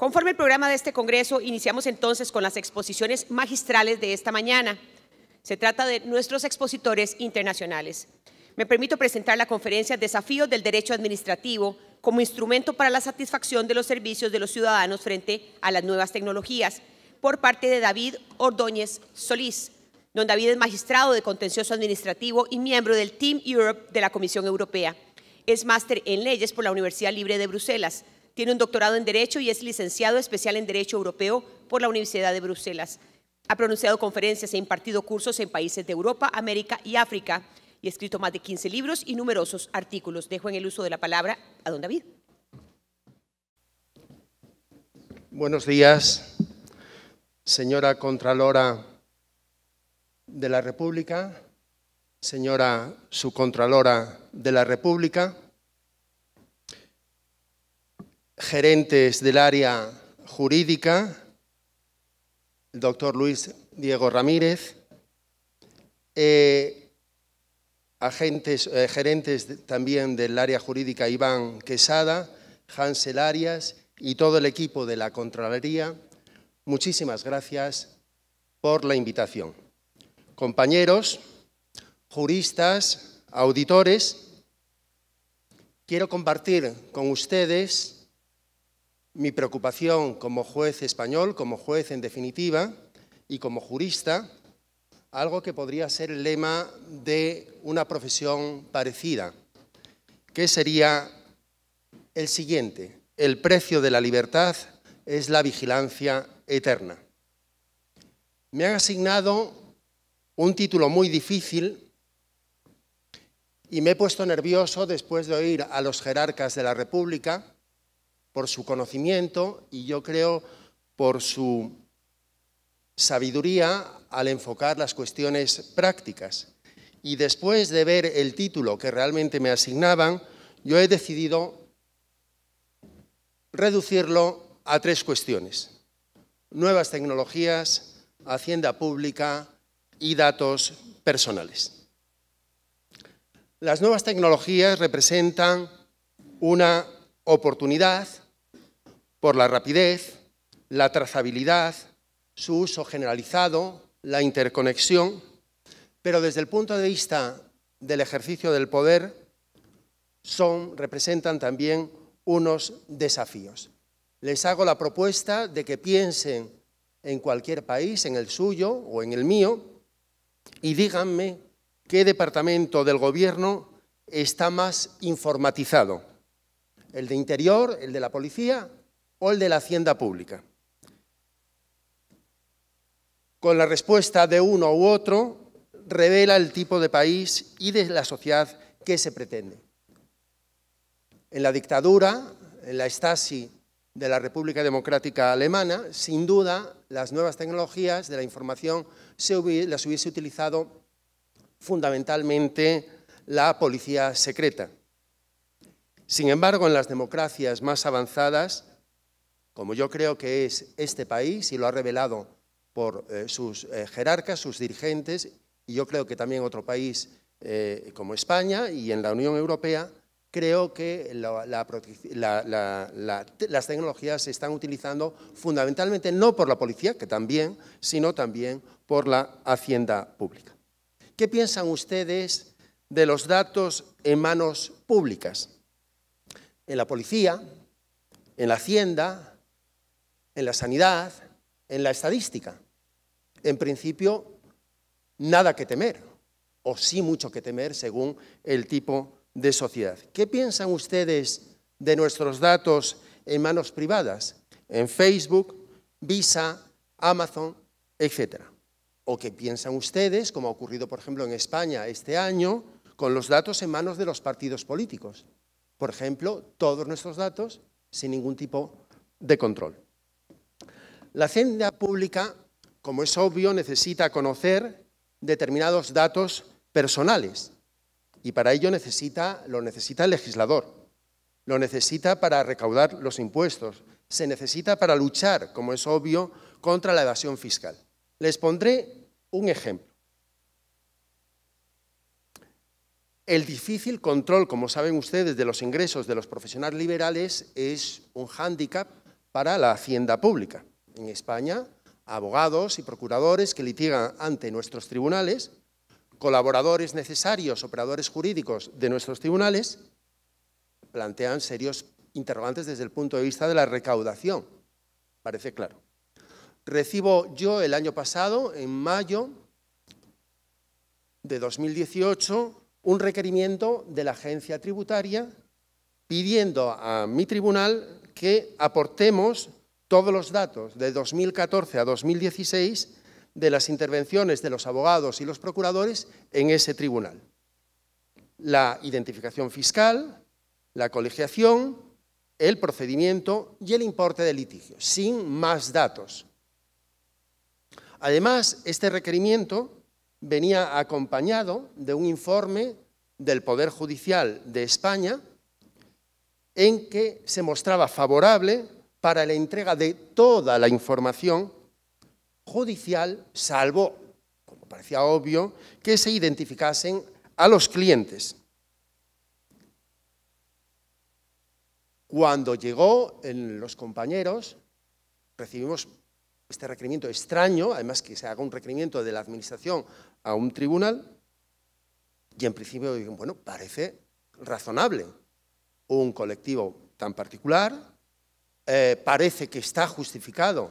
Conforme el programa de este Congreso, iniciamos entonces con las exposiciones magistrales de esta mañana. Se trata de nuestros expositores internacionales. Me permito presentar la conferencia Desafíos del Derecho Administrativo como instrumento para la satisfacción de los servicios de los ciudadanos frente a las nuevas tecnologías, por parte de David Ordóñez Solís, don David es magistrado de contencioso administrativo y miembro del Team Europe de la Comisión Europea. Es máster en leyes por la Universidad Libre de Bruselas. Tiene un doctorado en Derecho y es licenciado especial en Derecho Europeo por la Universidad de Bruselas. Ha pronunciado conferencias e impartido cursos en países de Europa, América y África y ha escrito más de 15 libros y numerosos artículos. Dejo en el uso de la palabra a don David. Buenos días, señora Contralora de la República, señora Subcontralora de la República, gerentes del área jurídica, el doctor Luis Diego Ramírez, eh, agentes, eh, gerentes también del área jurídica Iván Quesada, Hansel Arias y todo el equipo de la Contraloría, muchísimas gracias por la invitación. Compañeros, juristas, auditores, quiero compartir con ustedes mi preocupación como juez español, como juez en definitiva y como jurista, algo que podría ser el lema de una profesión parecida, que sería el siguiente, el precio de la libertad es la vigilancia eterna. Me han asignado un título muy difícil y me he puesto nervioso después de oír a los jerarcas de la República por su conocimiento y yo creo por su sabiduría al enfocar las cuestiones prácticas. Y después de ver el título que realmente me asignaban, yo he decidido reducirlo a tres cuestiones. Nuevas tecnologías, hacienda pública y datos personales. Las nuevas tecnologías representan una oportunidad por la rapidez, la trazabilidad, su uso generalizado, la interconexión, pero desde el punto de vista del ejercicio del poder son, representan también unos desafíos. Les hago la propuesta de que piensen en cualquier país, en el suyo o en el mío, y díganme qué departamento del gobierno está más informatizado, el de interior, el de la policía o el de la hacienda pública. Con la respuesta de uno u otro, revela el tipo de país y de la sociedad que se pretende. En la dictadura, en la Stasi de la República Democrática Alemana, sin duda las nuevas tecnologías de la información las hubiese utilizado fundamentalmente la policía secreta. Sin embargo, en las democracias más avanzadas, como yo creo que es este país y lo ha revelado por eh, sus eh, jerarcas, sus dirigentes, y yo creo que también otro país eh, como España y en la Unión Europea, creo que las tecnologías se están utilizando fundamentalmente no por la policía, que también, sino también por la hacienda pública. ¿Qué piensan ustedes de los datos en manos públicas? En la policía, en la hacienda, en la sanidad, en la estadística. En principio, nada que temer, o sí mucho que temer según el tipo de sociedad. ¿Qué piensan ustedes de nuestros datos en manos privadas? En Facebook, Visa, Amazon, etcétera. ¿O qué piensan ustedes, como ha ocurrido, por ejemplo, en España este año, con los datos en manos de los partidos políticos? Por ejemplo, todos nuestros datos sin ningún tipo de control. La hacienda pública, como es obvio, necesita conocer determinados datos personales y para ello lo necesita el legislador, lo necesita para recaudar los impuestos, se necesita para luchar, como es obvio, contra la evasión fiscal. Les pondré un ejemplo. El difícil control, como saben ustedes, de los ingresos de los profesionales liberales es un hándicap para la hacienda pública en España abogados y procuradores que litigan ante nuestros tribunales, colaboradores necesarios, operadores jurídicos de nuestros tribunales, plantean serios interrogantes desde el punto de vista de la recaudación. Parece claro. Recibo yo el año pasado, en mayo de 2018, un requerimiento de la agencia tributaria pidiendo a mi tribunal que aportemos todos los datos de 2014 a 2016 de las intervenciones de los abogados y los procuradores en ese tribunal. La identificación fiscal, la colegiación, el procedimiento y el importe de litigio, sin más datos. Además, este requerimiento venía acompañado de un informe del Poder Judicial de España en que se mostraba favorable para la entrega de toda la información judicial, salvo, como parecía obvio, que se identificasen a los clientes. Cuando llegó en los compañeros, recibimos este requerimiento extraño, además que se haga un requerimiento de la Administración a un tribunal, y en principio, bueno, parece razonable un colectivo tan particular, eh, parece que está justificado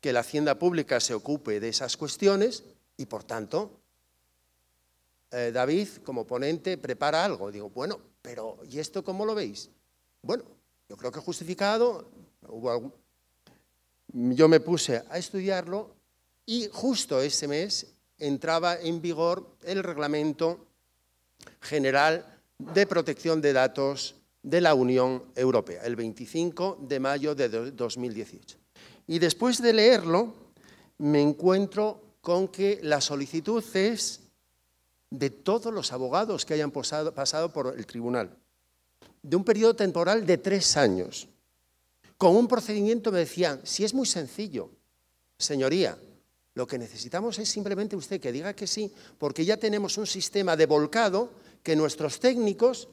que la hacienda pública se ocupe de esas cuestiones y, por tanto, eh, David, como ponente, prepara algo. Digo, bueno, pero ¿y esto cómo lo veis? Bueno, yo creo que justificado, yo me puse a estudiarlo y justo ese mes entraba en vigor el reglamento general de protección de datos de la Unión Europea, el 25 de mayo de 2018. Y después de leerlo, me encuentro con que la solicitud es de todos los abogados que hayan pasado por el tribunal, de un periodo temporal de tres años, con un procedimiento, me decían, si es muy sencillo, señoría, lo que necesitamos es simplemente usted que diga que sí, porque ya tenemos un sistema de volcado que nuestros técnicos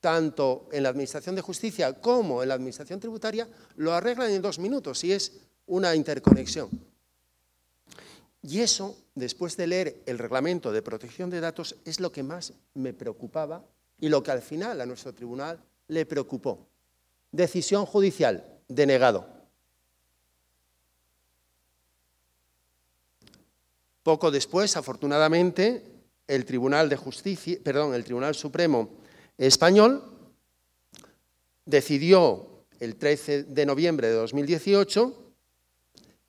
tanto en la Administración de Justicia como en la Administración Tributaria, lo arreglan en dos minutos y es una interconexión. Y eso, después de leer el reglamento de protección de datos, es lo que más me preocupaba y lo que al final a nuestro tribunal le preocupó. Decisión judicial, denegado. Poco después, afortunadamente, el Tribunal de Justicia, perdón, el Tribunal Supremo español, decidió el 13 de noviembre de 2018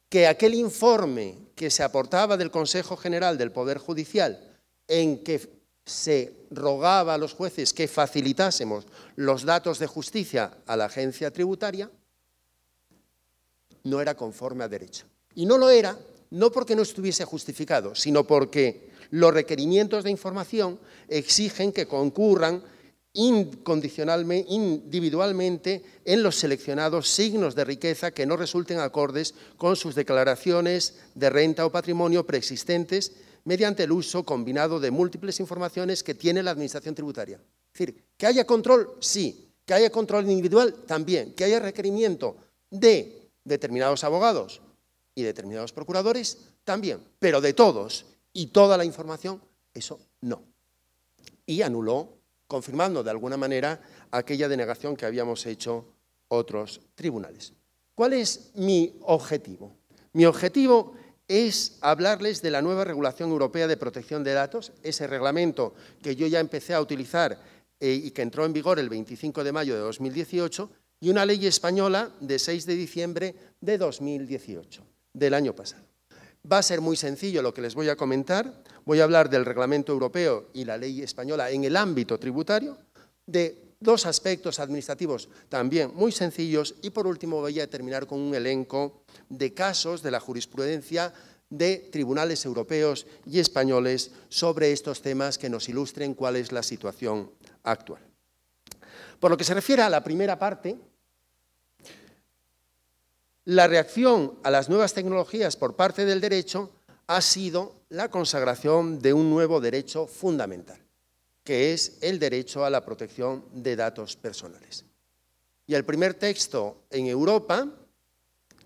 que aquel informe que se aportaba del Consejo General del Poder Judicial en que se rogaba a los jueces que facilitásemos los datos de justicia a la agencia tributaria, no era conforme a derecho. Y no lo era, no porque no estuviese justificado, sino porque los requerimientos de información exigen que concurran incondicionalmente, individualmente en los seleccionados signos de riqueza que no resulten acordes con sus declaraciones de renta o patrimonio preexistentes mediante el uso combinado de múltiples informaciones que tiene la Administración tributaria. Es decir, que haya control, sí, que haya control individual, también, que haya requerimiento de determinados abogados y determinados procuradores, también, pero de todos y toda la información, eso no. Y anuló confirmando de alguna manera aquella denegación que habíamos hecho otros tribunales. ¿Cuál es mi objetivo? Mi objetivo es hablarles de la nueva regulación europea de protección de datos, ese reglamento que yo ya empecé a utilizar eh, y que entró en vigor el 25 de mayo de 2018, y una ley española de 6 de diciembre de 2018, del año pasado. Va a ser muy sencillo lo que les voy a comentar voy a hablar del reglamento europeo y la ley española en el ámbito tributario, de dos aspectos administrativos también muy sencillos y por último voy a terminar con un elenco de casos de la jurisprudencia de tribunales europeos y españoles sobre estos temas que nos ilustren cuál es la situación actual. Por lo que se refiere a la primera parte, la reacción a las nuevas tecnologías por parte del derecho ha sido la consagración de un nuevo derecho fundamental, que es el derecho a la protección de datos personales. Y el primer texto en Europa,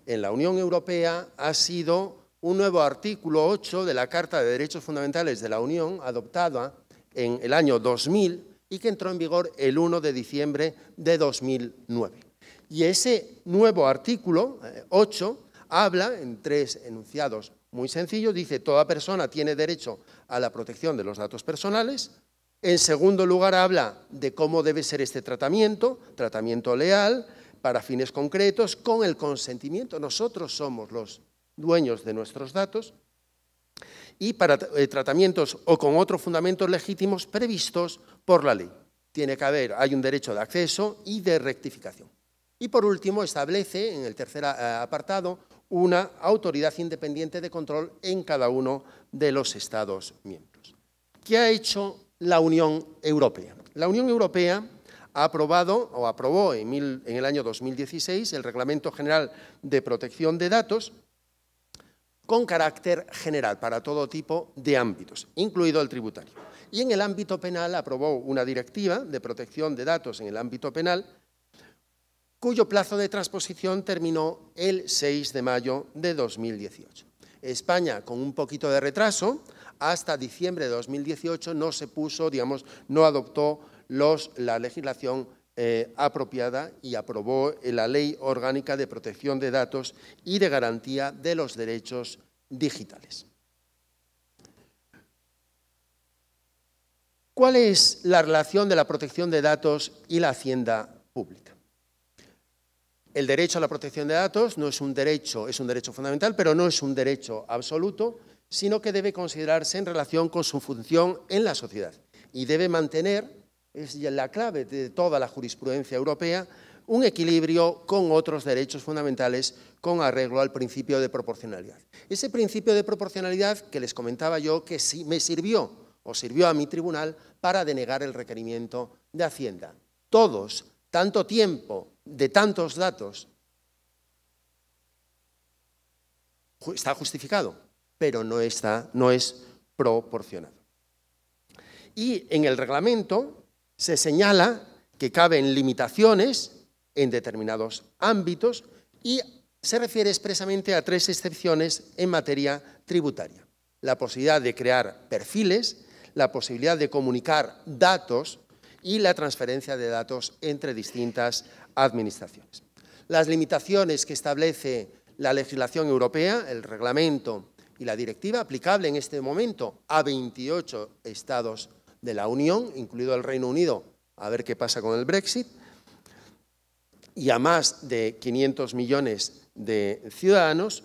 en la Unión Europea, ha sido un nuevo artículo 8 de la Carta de Derechos Fundamentales de la Unión, adoptada en el año 2000 y que entró en vigor el 1 de diciembre de 2009. Y ese nuevo artículo 8 eh, habla, en tres enunciados muy sencillo, dice toda persona tiene derecho a la protección de los datos personales. En segundo lugar, habla de cómo debe ser este tratamiento, tratamiento leal, para fines concretos, con el consentimiento. Nosotros somos los dueños de nuestros datos y para eh, tratamientos o con otros fundamentos legítimos previstos por la ley. Tiene que haber, hay un derecho de acceso y de rectificación. Y por último, establece en el tercer eh, apartado una autoridad independiente de control en cada uno de los Estados miembros. ¿Qué ha hecho la Unión Europea? La Unión Europea ha aprobado o aprobó en, el año 2016 el Reglamento General de Protección de Datos con carácter general para todo tipo de ámbitos, incluido el tributario. Y en el ámbito penal aprobó una directiva de protección de datos en el ámbito penal cuyo plazo de transposición terminó el 6 de mayo de 2018. España, con un poquito de retraso, hasta diciembre de 2018 no se puso, digamos, no adoptó la legislación eh, apropiada y aprobó eh, la Ley Orgánica de Protección de Datos y de Garantía de los Derechos Digitales. ¿Cuál es la relación de la protección de datos y la hacienda pública? El derecho a la protección de datos no es un derecho, es un derecho fundamental, pero no es un derecho absoluto, sino que debe considerarse en relación con su función en la sociedad y debe mantener, es la clave de toda la jurisprudencia europea, un equilibrio con otros derechos fundamentales con arreglo al principio de proporcionalidad. Ese principio de proporcionalidad que les comentaba yo que sí me sirvió o sirvió a mi tribunal para denegar el requerimiento de Hacienda. Todos tanto tiempo, de tantos datos, está justificado, pero no, está, no es proporcionado. Y en el reglamento se señala que caben limitaciones en determinados ámbitos y se refiere expresamente a tres excepciones en materia tributaria. La posibilidad de crear perfiles, la posibilidad de comunicar datos y la transferencia de datos entre distintas administraciones. Las limitaciones que establece la legislación europea, el reglamento y la directiva aplicable en este momento a 28 estados de la Unión, incluido el Reino Unido, a ver qué pasa con el Brexit, y a más de 500 millones de ciudadanos,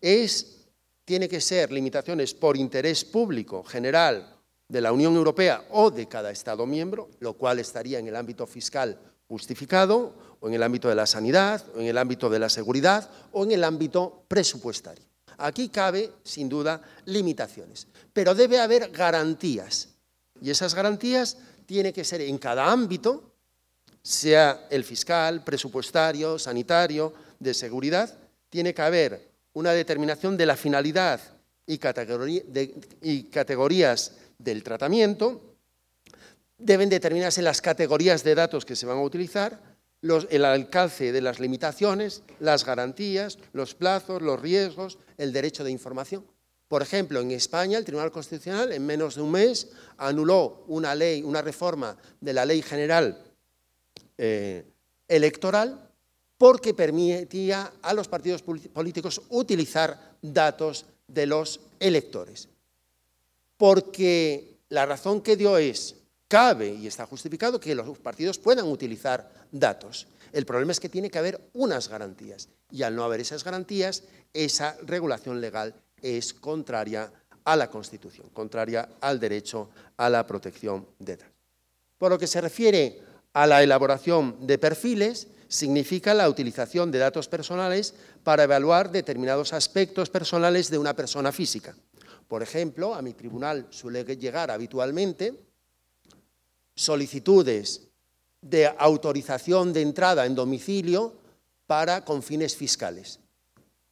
es, tiene que ser limitaciones por interés público general de la Unión Europea o de cada Estado miembro, lo cual estaría en el ámbito fiscal justificado, o en el ámbito de la sanidad, o en el ámbito de la seguridad, o en el ámbito presupuestario. Aquí cabe, sin duda, limitaciones, pero debe haber garantías. Y esas garantías tienen que ser en cada ámbito, sea el fiscal, presupuestario, sanitario, de seguridad, tiene que haber una determinación de la finalidad y, y categorías del tratamiento, deben determinarse las categorías de datos que se van a utilizar, los, el alcance de las limitaciones, las garantías, los plazos, los riesgos, el derecho de información. Por ejemplo, en España el Tribunal Constitucional en menos de un mes anuló una ley, una reforma de la Ley General eh, Electoral porque permitía a los partidos políticos utilizar datos de los electores porque la razón que dio es, cabe y está justificado que los partidos puedan utilizar datos. El problema es que tiene que haber unas garantías y al no haber esas garantías, esa regulación legal es contraria a la Constitución, contraria al derecho a la protección de datos. Por lo que se refiere a la elaboración de perfiles, significa la utilización de datos personales para evaluar determinados aspectos personales de una persona física. Por ejemplo, a mi tribunal suele llegar habitualmente solicitudes de autorización de entrada en domicilio para con fines fiscales,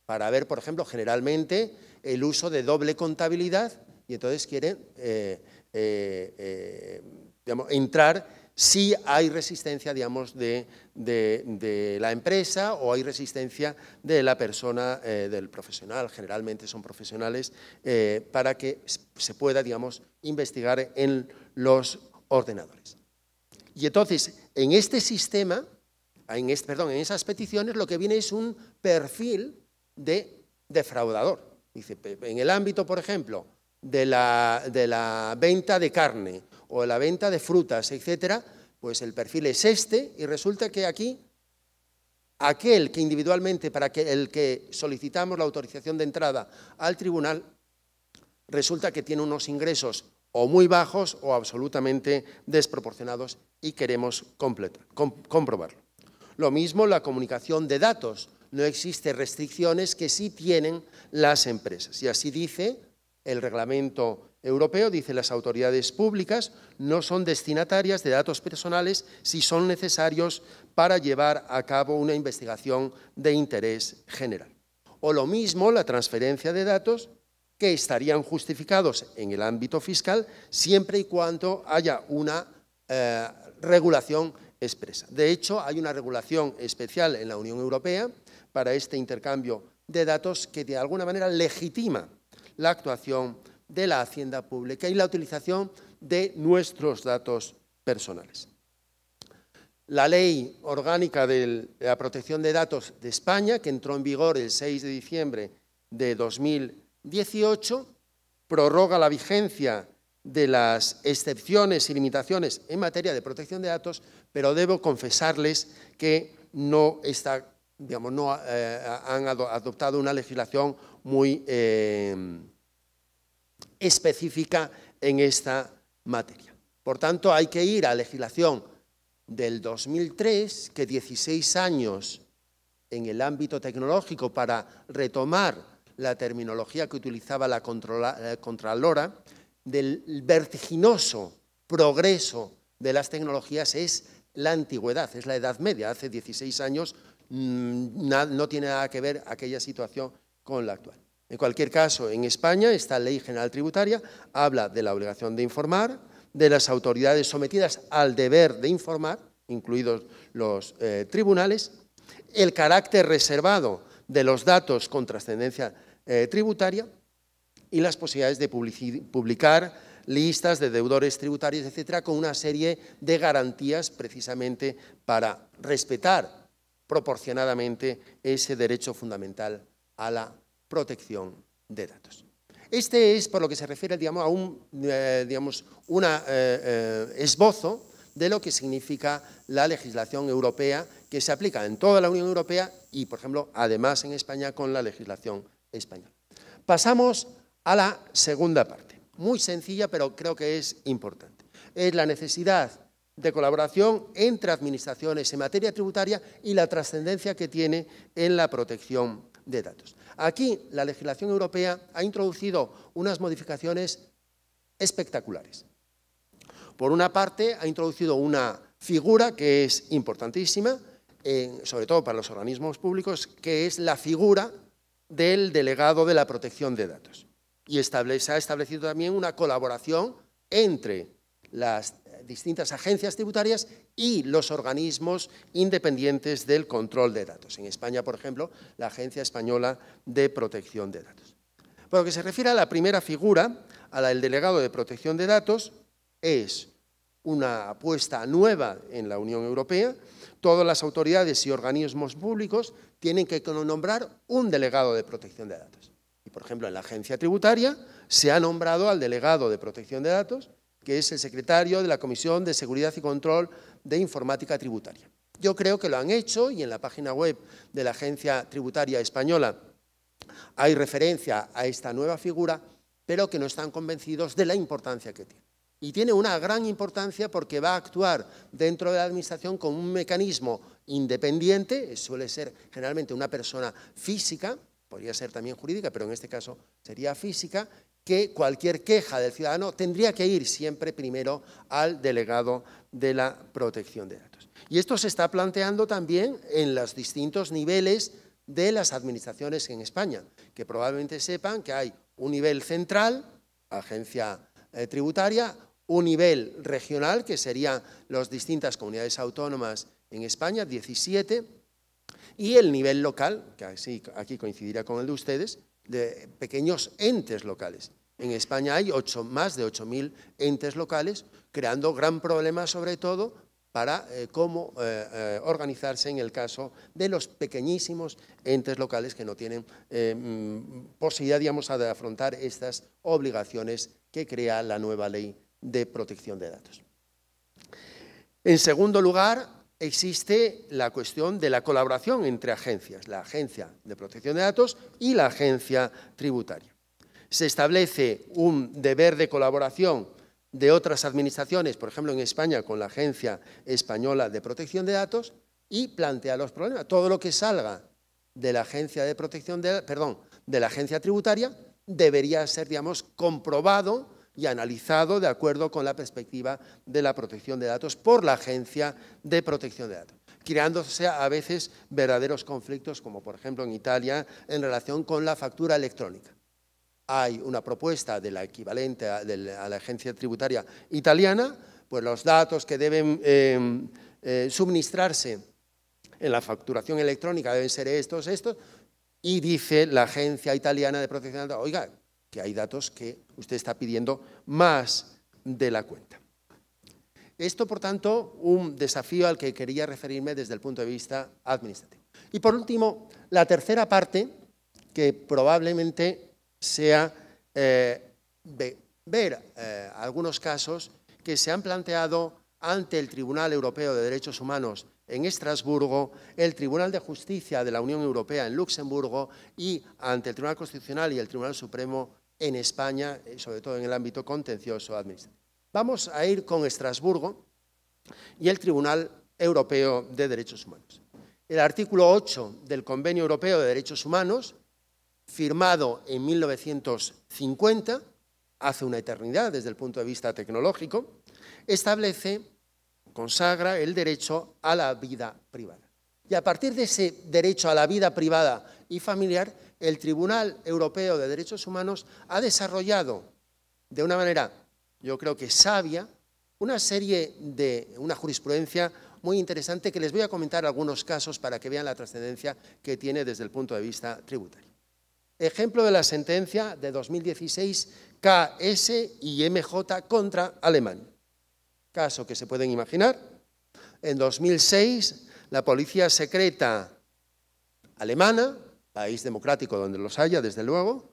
para ver, por ejemplo, generalmente el uso de doble contabilidad y entonces quieren eh, eh, eh, entrar si hay resistencia, digamos, de, la empresa o hay resistencia de la persona, eh, del profesional, generalmente son profesionales, eh, para que se pueda, digamos, investigar en los ordenadores. Y entonces, en este sistema, en perdón, en esas peticiones lo que viene es un perfil de defraudador. Dice, en el ámbito, por ejemplo, de la, venta de carne o de la venta de frutas, etcétera, pues el perfil es este y resulta que aquí aquel que individualmente para que el que solicitamos la autorización de entrada al tribunal resulta que tiene unos ingresos o muy bajos o absolutamente desproporcionados y queremos comprobarlo. Lo mismo la comunicación de datos. No existe restricciones que sí tienen las empresas. Y así dice el reglamento europeo dice las autoridades públicas no son destinatarias de datos personales si son necesarios para llevar a cabo una investigación de interés general. O lo mismo la transferencia de datos que estarían justificados en el ámbito fiscal siempre y cuando haya una eh, regulación expresa. De hecho, hay una regulación especial en la Unión Europea para este intercambio de datos que de alguna manera legitima la actuación de la hacienda pública y la utilización de nuestros datos personales. La Ley Orgánica de la Protección de Datos de España, que entró en vigor el 6 de diciembre de 2018, prorroga la vigencia de las excepciones y limitaciones en materia de protección de datos, pero debo confesarles que no está no eh, eh, han adoptado una legislación muy eh, específica en esta materia. Por tanto, hay que ir a legislación del 2003, que 16 años en el ámbito tecnológico para retomar la terminología que utilizaba la, la Contralora, del vertiginoso progreso de las tecnologías es la antigüedad, es la Edad Media. Hace 16 años Mm, no tiene nada que ver aquella situación con la actual. En cualquier caso, en España esta ley general tributaria habla de la obligación de informar, de las autoridades sometidas al deber de informar, incluidos los eh, tribunales, el carácter reservado de los datos con trascendencia eh, tributaria y las posibilidades de publicar listas de deudores tributarios, etcétera, con una serie de garantías precisamente para respetar proporcionadamente ese derecho fundamental a la protección de datos. Este es, por lo que se refiere digamos, a un eh, digamos, una, eh, eh, esbozo de lo que significa la legislación europea que se aplica en toda la Unión Europea y, por ejemplo, además en España con la legislación española. Pasamos a la segunda parte, muy sencilla, pero creo que es importante. Es la necesidad de colaboración entre administraciones en materia tributaria y la trascendencia que tiene en la protección de datos. Aquí la legislación europea ha introducido unas modificaciones espectaculares. Por una parte, ha introducido una figura que es importantísima, sobre todo para los organismos públicos, que es la figura del delegado de la protección de datos. Y se ha establecido también una colaboración entre las distintas agencias tributarias y los organismos independientes del control de datos. En España, por ejemplo, la Agencia Española de Protección de Datos. Por lo que se refiere a la primera figura, a la del delegado de protección de datos, es una apuesta nueva en la Unión Europea. Todas las autoridades y organismos públicos tienen que nombrar un delegado de protección de datos. Y, por ejemplo, en la agencia tributaria se ha nombrado al delegado de protección de datos que es el secretario de la Comisión de Seguridad y Control de Informática Tributaria. Yo creo que lo han hecho y en la página web de la Agencia Tributaria Española hay referencia a esta nueva figura, pero que no están convencidos de la importancia que tiene. Y tiene una gran importancia porque va a actuar dentro de la Administración con un mecanismo independiente, suele ser generalmente una persona física, podría ser también jurídica, pero en este caso sería física, que cualquier queja del ciudadano tendría que ir siempre primero al delegado de la protección de datos. Y esto se está planteando también en los distintos niveles de las administraciones en España, que probablemente sepan que hay un nivel central, agencia eh, tributaria, un nivel regional, que serían las distintas comunidades autónomas en España, 17, y el nivel local, que aquí coincidirá con el de ustedes, de pequeños entes locales. En España hay ocho, más de 8.000 entes locales, creando gran problema sobre todo para eh, cómo eh, eh, organizarse en el caso de los pequeñísimos entes locales que no tienen mm, posibilidad, digamos, de afrontar estas obligaciones que crea la nueva ley de protección de datos. En segundo lugar, existe la cuestión de la colaboración entre agencias, la Agencia de Protección de Datos y la Agencia Tributaria. Se establece un deber de colaboración de otras administraciones, por ejemplo en España con la Agencia Española de Protección de Datos, y plantea los problemas. Todo lo que salga de la Agencia de Protección de, de la Agencia Tributaria debería ser, digamos, comprobado y analizado de acuerdo con la perspectiva de la protección de datos por la Agencia de Protección de Datos creándose a veces verdaderos conflictos, como por ejemplo en Italia, en relación con la factura electrónica. Hay una propuesta de la equivalente a, la, agencia tributaria italiana, pues los datos que deben em, eh, suministrarse en la facturación electrónica deben ser estos, estos, y dice la agencia italiana de protección de datos, oiga, que hay datos que usted está pidiendo más de la cuenta. Esto, por tanto, un desafío al que quería referirme desde el punto de vista administrativo. Y por último, la tercera parte, que probablemente sea eh, ver eh, algunos casos que se han planteado ante el Tribunal Europeo de Derechos Humanos en Estrasburgo, el Tribunal de Justicia de la Unión Europea en Luxemburgo y ante el Tribunal Constitucional y el Tribunal Supremo en España, eh, sobre todo en el ámbito contencioso administrativo. Vamos a ir con Estrasburgo y el Tribunal Europeo de Derechos Humanos. El artículo 8 del Convenio Europeo de Derechos Humanos, firmado en 1950, hace una eternidad desde el punto de vista tecnológico, establece, consagra el derecho a la vida privada. Y a partir de ese derecho a la vida privada y familiar el Tribunal Europeo de Derechos Humanos ha desarrollado de una manera, yo creo que sabia, una serie de, una jurisprudencia muy interesante que les voy a comentar algunos casos para que vean la trascendencia que tiene desde el punto de vista tributario. Ejemplo de la sentencia de 2016 KS y MJ contra Alemania. Caso que se pueden imaginar. En 2006, la policía secreta alemana país democrático donde los haya, desde luego,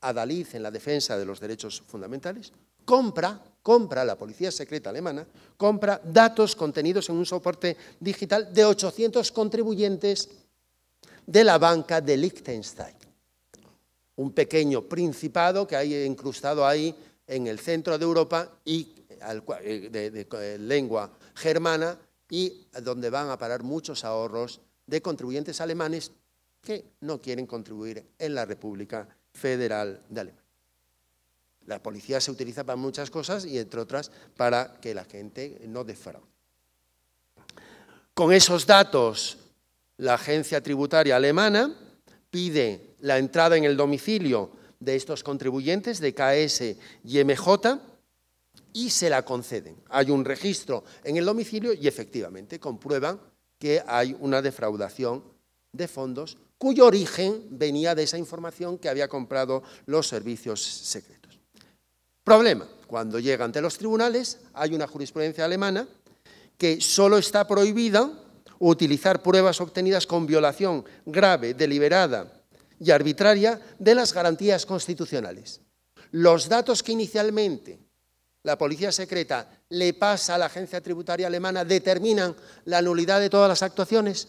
Adaliz en la defensa de los derechos fundamentales, compra, compra, la policía secreta alemana, compra datos contenidos en un soporte digital de 800 contribuyentes de la banca de Liechtenstein, un pequeño principado que hay incrustado ahí en el centro de Europa y eh, de eh, lengua germana y donde van a parar muchos ahorros de contribuyentes alemanes que no quieren contribuir en la República Federal de Alemania. La policía se utiliza para muchas cosas y, entre otras, para que la gente no defraude. Con esos datos, la agencia tributaria alemana pide la entrada en el domicilio de estos contribuyentes de KS y MJ y se la conceden. Hay un registro en el domicilio y efectivamente comprueban que hay una defraudación de fondos cuyo origen venía de esa información que había comprado los servicios secretos. Problema, cuando llega ante los tribunales hay una jurisprudencia alemana que solo está prohibida utilizar pruebas obtenidas con violación grave, deliberada y arbitraria de las garantías constitucionales. Los datos que inicialmente la policía secreta le pasa a la agencia tributaria alemana determinan la nulidad de todas las actuaciones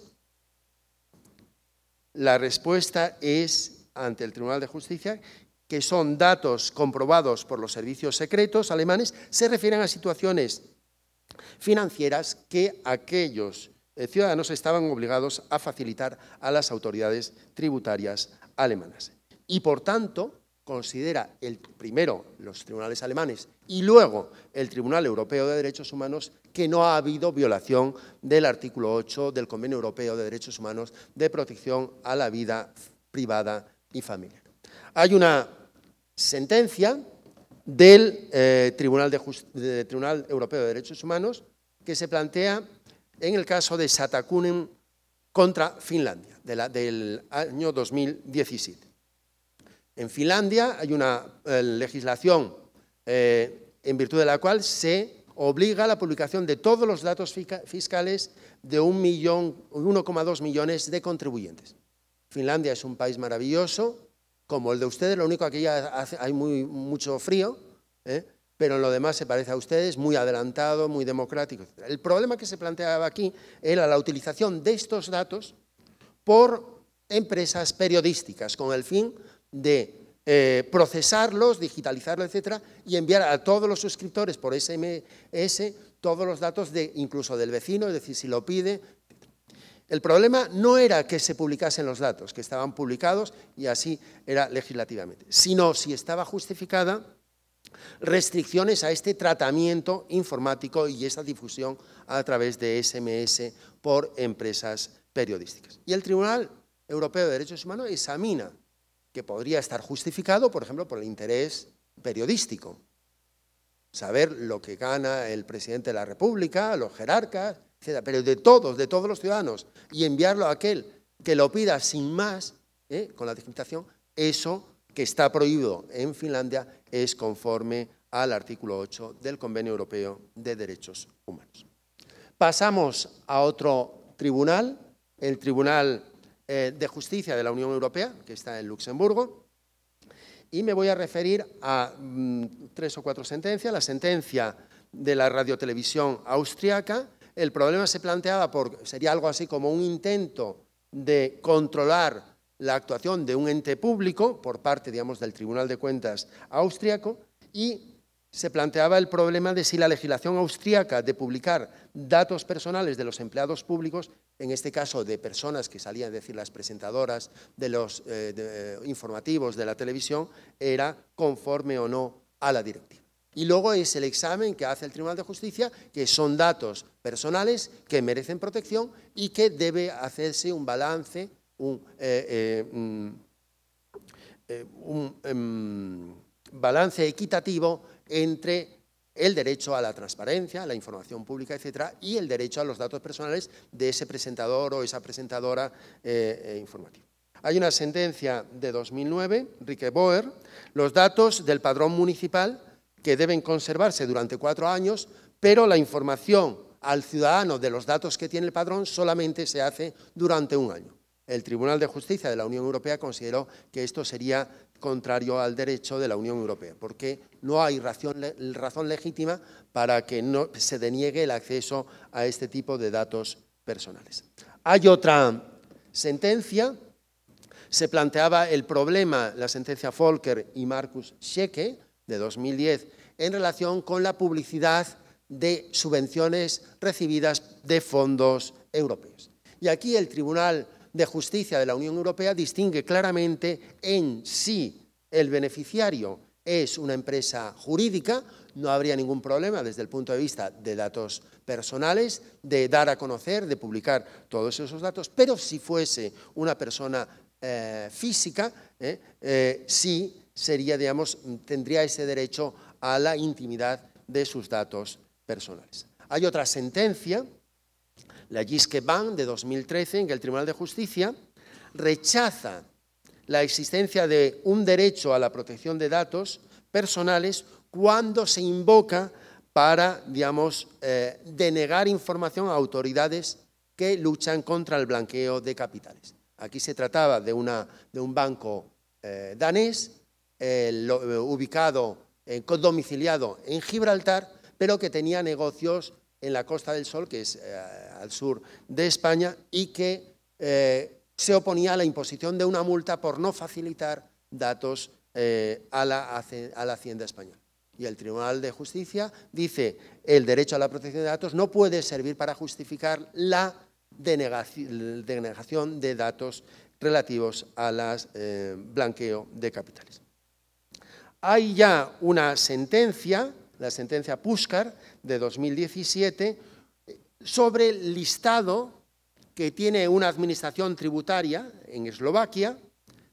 la respuesta es ante el Tribunal de Justicia que son datos comprobados por los servicios secretos alemanes, se refieren a situaciones financieras que aquellos eh, ciudadanos estaban obligados a facilitar a las autoridades tributarias alemanas. Y por tanto, considera el primero los tribunales alemanes y luego el Tribunal Europeo de Derechos Humanos que no ha habido violación del artículo 8 del Convenio Europeo de Derechos Humanos de protección a la vida privada y familiar. Hay una sentencia del eh, Tribunal, Europeo de Derechos Humanos que se plantea en el caso de Satakunen contra Finlandia, del año 2017. En Finlandia hay una eh, legislación eh, en virtud de la cual se obliga a la publicación de todos los datos fiscales de 1,2 millones de contribuyentes. Finlandia es un país maravilloso, como el de ustedes, lo único que ya hay mucho frío, ¿eh? pero en lo demás se parece a ustedes, muy adelantado, muy democrático. El problema que se planteaba aquí era la utilización de estos datos por empresas periodísticas con el fin de eh, procesarlos, digitalizarlos, etcétera, y enviar a todos los suscriptores por SMS todos los datos de, incluso del vecino, es decir, si lo pide. El problema no era que se publicasen los datos, que estaban publicados y así era legislativamente, sino si estaba justificada restricciones a este tratamiento informático y esta difusión a través de SMS por empresas periodísticas. Y el Tribunal Europeo de Derechos Humanos examina que podría estar justificado, por ejemplo, por el interés periodístico. Saber lo que gana el presidente de la República, los jerarcas, etc. Pero de todos, de todos los ciudadanos, y enviarlo a aquel que lo pida sin más, ¿eh? con la discriminación, eso que está prohibido en Finlandia es conforme al artículo 8 del Convenio Europeo de Derechos Humanos. Pasamos a otro tribunal, el Tribunal eh, de Justicia de la Unión Europea, que está en Luxemburgo, y me voy a referir a mm, tres o cuatro sentencias. La sentencia de la radiotelevisión austriaca, el problema se planteaba por, sería algo así como un intento de controlar la actuación de un ente público por parte, digamos, del Tribunal de Cuentas austriaco y se planteaba el problema de si la legislación austriaca de publicar datos personales de los empleados públicos en este caso de personas que salían, es decir, las presentadoras de los eh, eh, informativos de la televisión, era conforme o no a la directiva. Y luego es el examen que hace el Tribunal de Justicia, que son datos personales que merecen protección y que debe hacerse un balance, un eh, mm, em, balance equitativo entre el derecho a la transparencia, a la información pública, etcétera, y el derecho a los datos personales de ese presentador o esa presentadora eh, eh, informativa. Hay una sentencia de 2009, Rique Boer, los datos del padrón municipal que deben conservarse durante cuatro años, pero la información al ciudadano de los datos que tiene el padrón solamente se hace durante un año. El Tribunal de Justicia de la Unión Europea consideró que esto sería contrario al derecho de la Unión Europea, porque no hay razón, legítima para que no se deniegue el acceso a este tipo de datos personales. Hay otra sentencia, se planteaba el problema, la sentencia Volker y Marcus Schecke, de 2010, en relación con la publicidad de subvenciones recibidas de fondos europeos. Y aquí el Tribunal de Justicia de la Unión Europea distingue claramente en sí el beneficiario es una empresa jurídica, no habría ningún problema desde el punto de vista de datos personales, de dar a conocer, de publicar todos esos datos, pero si fuese una persona eh, física, eh, eh, sí sería, digamos, tendría ese derecho a la intimidad de sus datos personales. Hay otra sentencia la Giske Bank, de 2013, en que el Tribunal de Justicia rechaza la existencia de un derecho a la protección de datos personales cuando se invoca para, digamos, eh, denegar información a autoridades que luchan contra el blanqueo de capitales. Aquí se trataba de, una, de un banco eh, danés eh, ubicado, domiciliado en Gibraltar, pero que tenía negocios en la Costa del Sol, que es al sur de España, y que eh, se oponía a la imposición de una multa por no facilitar datos eh, a, la, Hacienda española. Y el Tribunal de Justicia dice el derecho a la protección de datos no puede servir para justificar la denegación de datos relativos al eh, blanqueo de capitales. Hay ya una sentencia, la sentencia Púscar, de 2017, sobre el listado que tiene una administración tributaria en Eslovaquia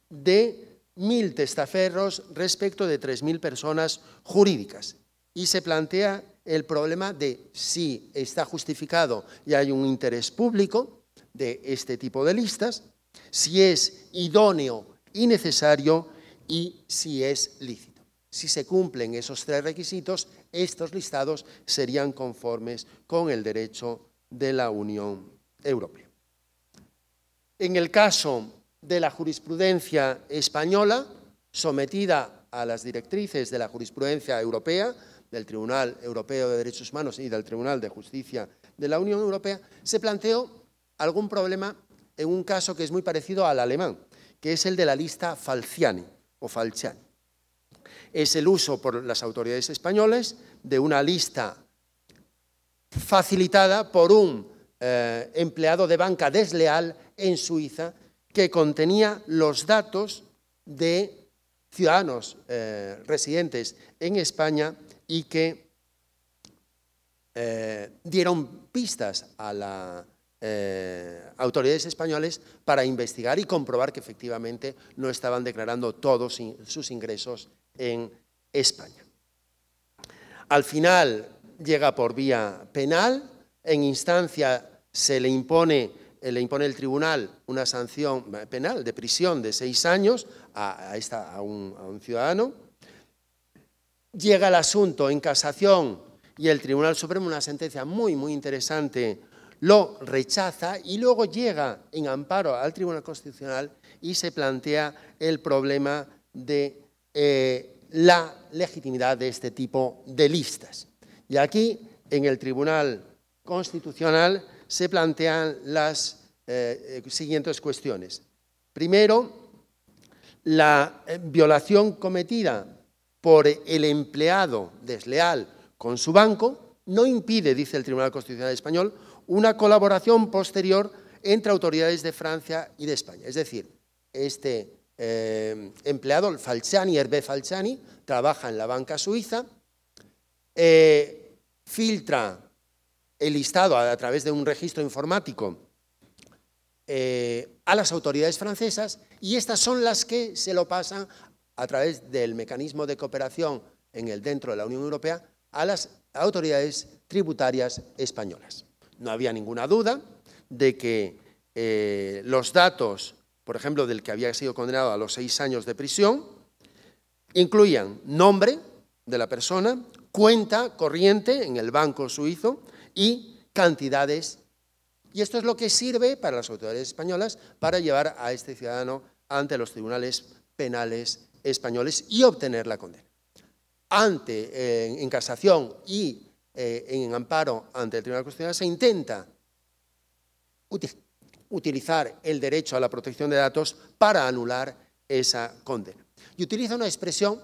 de mil testaferros respecto de 3.000 personas jurídicas. Y se plantea el problema de si está justificado y hay un interés público de este tipo de listas, si es idóneo y necesario y si es lícito. Si se cumplen esos tres requisitos, estos listados serían conformes con el derecho de la Unión Europea. En el caso de la jurisprudencia española, sometida a las directrices de la jurisprudencia europea, del Tribunal Europeo de Derechos Humanos y del Tribunal de Justicia de la Unión Europea, se planteó algún problema en un caso que es muy parecido al alemán, que es el de la lista Falciani o Falciani es el uso por las autoridades españoles de una lista facilitada por un eh, empleado de banca desleal en Suiza que contenía los datos de ciudadanos eh, residentes en España y que eh, dieron pistas a las autoridades españoles para investigar y comprobar que efectivamente no estaban declarando todos sus ingresos en España. Al final llega por vía penal, en instancia se le impone, eh, le el tribunal una sanción penal de prisión de seis años a, un, a un ciudadano. Llega el asunto en casación y el Tribunal Supremo, una sentencia muy, muy interesante, lo rechaza y luego llega en amparo al Tribunal Constitucional y se plantea el problema de eh, la legitimidad de este tipo de listas. Y aquí, en el Tribunal Constitucional, se plantean las eh, eh, siguientes cuestiones. Primero, la violación cometida por el empleado desleal con su banco no impide, dice el Tribunal Constitucional Español, una colaboración posterior entre autoridades de Francia y de España. Es decir, este eh, empleado, Falciani, Hervé Falciani, trabaja en la banca suiza, eh, filtra el listado a, través de un registro informático eh, a las autoridades francesas y estas son las que se lo pasan a través del mecanismo de cooperación en el dentro de la Unión Europea a las autoridades tributarias españolas. No había ninguna duda de que los datos por ejemplo, del que había sido condenado a los seis años de prisión, incluían nombre de la persona, cuenta corriente en el banco suizo y cantidades. Y esto es lo que sirve para las autoridades españolas para llevar a este ciudadano ante los tribunales penales españoles y obtener la condena. Ante, en casación y eh, en amparo ante el Tribunal Constitucional se intenta utilizar utilizar el derecho a la protección de datos para anular esa condena. Y utiliza una expresión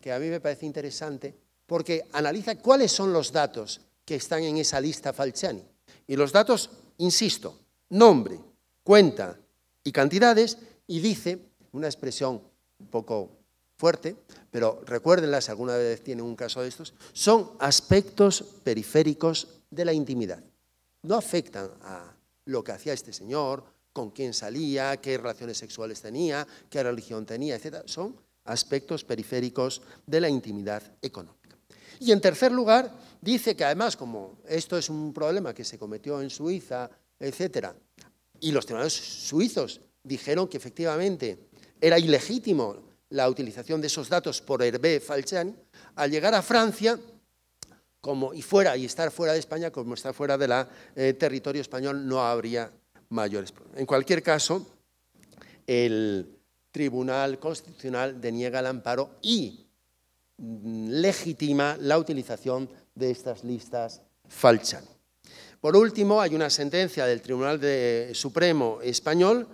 que a mí me parece interesante porque analiza cuáles son los datos que están en esa lista Falciani. Y los datos, insisto, nombre, cuenta y cantidades, y dice una expresión un poco fuerte, pero recuérdenla si alguna vez tienen un caso de estos, son aspectos periféricos de la intimidad. No afectan a, lo que hacía este señor, con quién salía, qué relaciones sexuales tenía, qué religión tenía, etc. Son aspectos periféricos de la intimidad económica. Y en tercer lugar, dice que además, como esto es un problema que se cometió en Suiza, etc., y los tribunales suizos dijeron que efectivamente era ilegítimo la utilización de esos datos por Hervé Falciani, al llegar a Francia y, fuera, y estar fuera de España como estar fuera del eh, territorio español no habría mayores problemas. En cualquier caso, el Tribunal Constitucional deniega el amparo y mm, legitima la utilización de estas listas falsas. Por último, hay una sentencia del Tribunal Supremo Español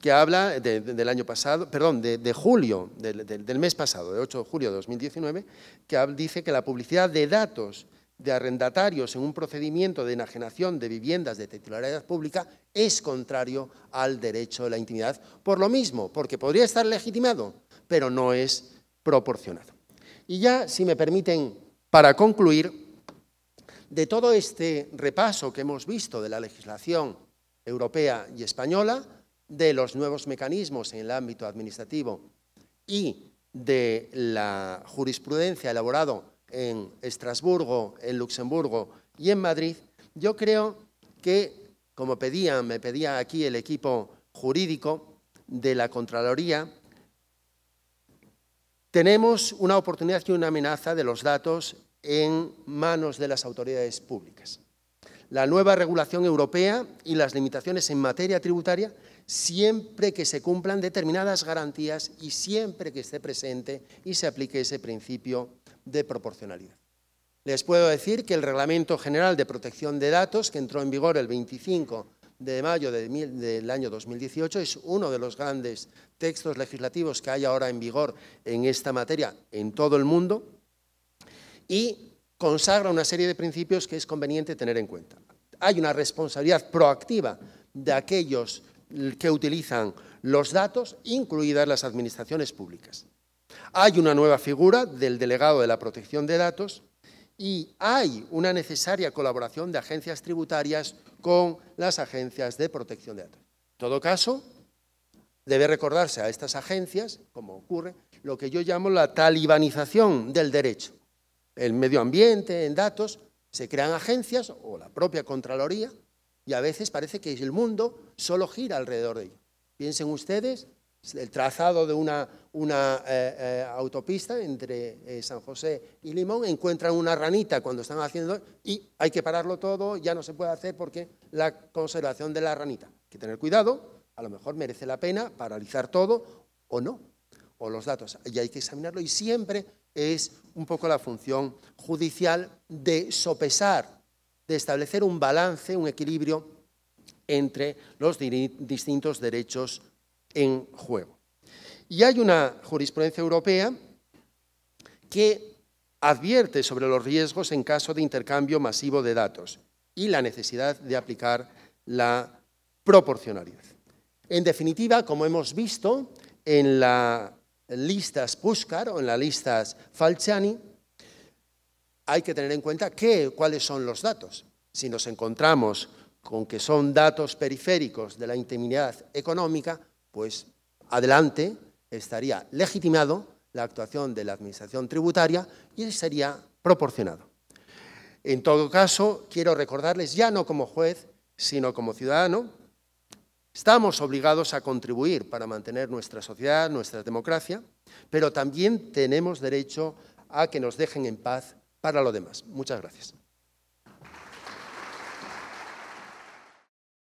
que habla del año pasado, perdón, de, julio, del mes pasado, de 8 de julio de 2019, que dice que la publicidad de datos de arrendatarios en un procedimiento de enajenación de viviendas de titularidad pública es contrario al derecho de la intimidad, por lo mismo, porque podría estar legitimado, pero no es proporcionado. Y ya, si me permiten, para concluir, de todo este repaso que hemos visto de la legislación europea y española, de los nuevos mecanismos en el ámbito administrativo y de la jurisprudencia elaborado en Estrasburgo, en Luxemburgo y en Madrid, yo creo que, como pedía, me pedía aquí el equipo jurídico de la Contraloría, tenemos una oportunidad y una amenaza de los datos en manos de las autoridades públicas. La nueva regulación europea y las limitaciones en materia tributaria siempre que se cumplan determinadas garantías y siempre que esté presente y se aplique ese principio de proporcionalidad. Les puedo decir que el Reglamento General de Protección de Datos, que entró en vigor el 25 de mayo del año 2018, es uno de los grandes textos legislativos que hay ahora en vigor en esta materia en todo el mundo y consagra una serie de principios que es conveniente tener en cuenta. Hay una responsabilidad proactiva de aquellos que utilizan los datos, incluidas las administraciones públicas. Hay una nueva figura del delegado de la protección de datos y hay una necesaria colaboración de agencias tributarias con las agencias de protección de datos. En todo caso, debe recordarse a estas agencias, como ocurre, lo que yo llamo la talibanización del derecho. El medio ambiente, en datos, se crean agencias o la propia Contraloría y a veces parece que el mundo solo gira alrededor de ello. Piensen ustedes el trazado de una, una eh, eh, autopista entre eh, San José y Limón, encuentran una ranita cuando están haciendo y hay que pararlo todo, ya no se puede hacer porque la conservación de la ranita. Hay que tener cuidado, a lo mejor merece la pena paralizar todo o no, o los datos, y hay que examinarlo y siempre es un poco la función judicial de sopesar, de establecer un balance, un equilibrio entre los distintos derechos en juego. Y hay una jurisprudencia europea que advierte sobre los riesgos en caso de intercambio masivo de datos y la necesidad de aplicar la proporcionalidad. En definitiva, como hemos visto en las listas Puscar o en las listas Falciani, hay que tener en cuenta cuáles son los datos. Si nos encontramos con que son datos periféricos de la intimidad económica, pues adelante estaría legitimado la actuación de la Administración tributaria y sería proporcionado. En todo caso, quiero recordarles, ya no como juez, sino como ciudadano, estamos obligados a contribuir para mantener nuestra sociedad, nuestra democracia, pero también tenemos derecho a que nos dejen en paz para lo demás. Muchas gracias.